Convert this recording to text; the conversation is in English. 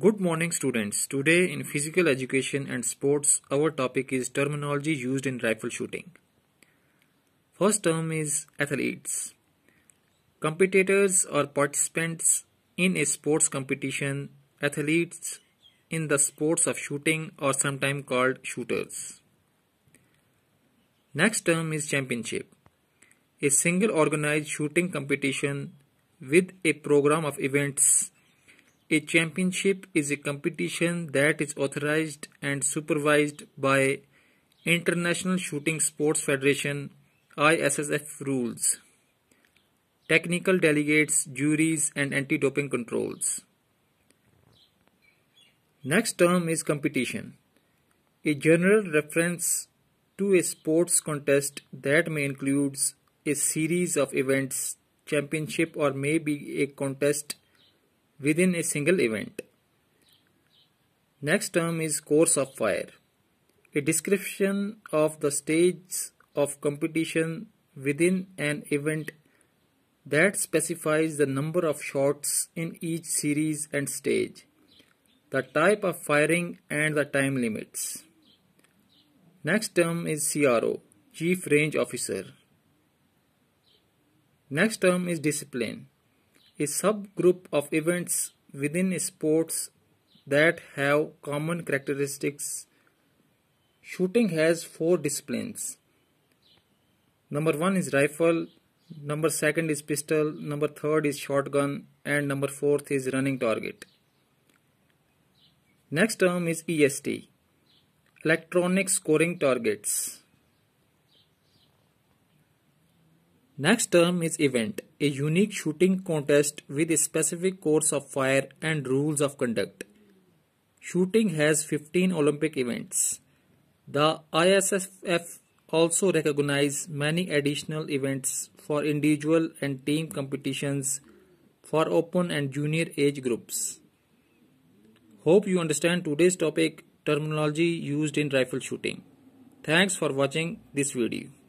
Good morning students. Today in physical education and sports our topic is terminology used in rifle shooting. First term is athletes. Competitors or participants in a sports competition, athletes in the sports of shooting are sometimes called shooters. Next term is championship. A single organized shooting competition with a program of events a championship is a competition that is authorized and supervised by International Shooting Sports Federation ISSF rules, technical delegates, juries and anti-doping controls. Next term is competition. A general reference to a sports contest that may includes a series of events, championship or may be a contest within a single event. Next term is course of fire, a description of the stages of competition within an event that specifies the number of shots in each series and stage, the type of firing and the time limits. Next term is CRO, Chief Range Officer. Next term is discipline, a subgroup of events within sports that have common characteristics. Shooting has four disciplines. Number one is rifle, number second is pistol, number third is shotgun, and number fourth is running target. Next term is EST, electronic scoring targets. Next term is event, a unique shooting contest with a specific course of fire and rules of conduct. Shooting has 15 Olympic events. The ISSF also recognize many additional events for individual and team competitions for open and junior age groups. Hope you understand today's topic terminology used in rifle shooting. Thanks for watching this video.